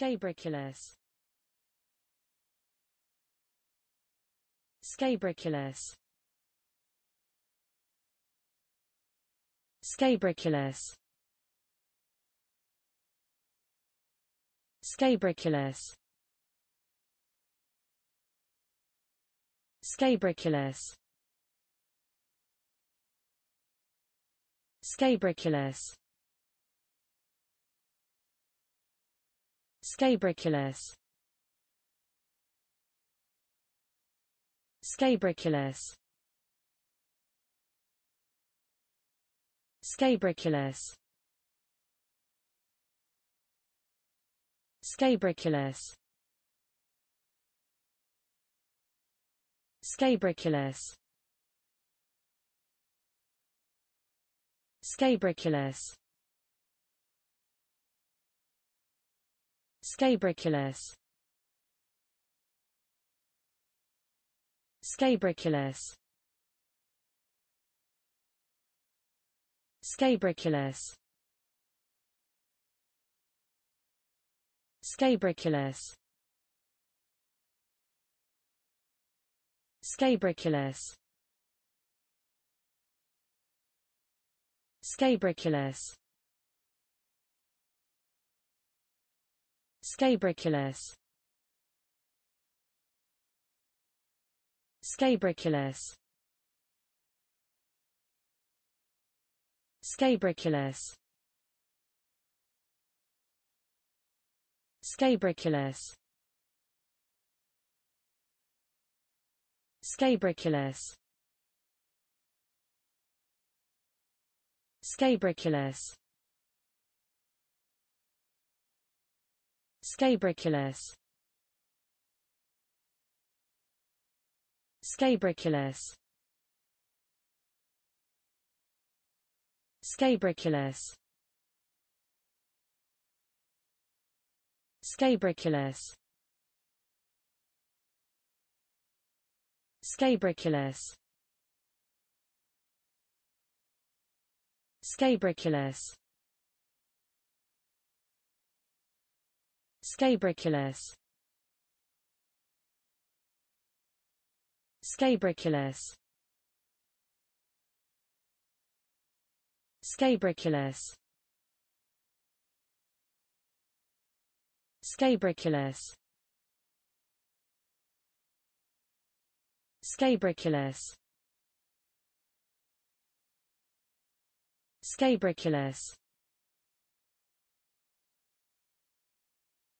Scabriculus Scabriculus Scabriculus Scabriculus Scabriculus Scabriculus Scabriculus Scabriculus Scabriculus Scabriculus Scabriculus Scabriculus Scabriculus Scabriculus Scabriculus Scabriculus Scabriculus Scabriculus Scabriculus Scabriculus Scabriculus Scabriculus Scabriculus Scabriculus Scabriculus Scabriculus Scabriculus Scabriculus Scabriculus Scabriculus Scabriculus Scabriculus Scabriculus Scabriculus Scabriculus Scabriculus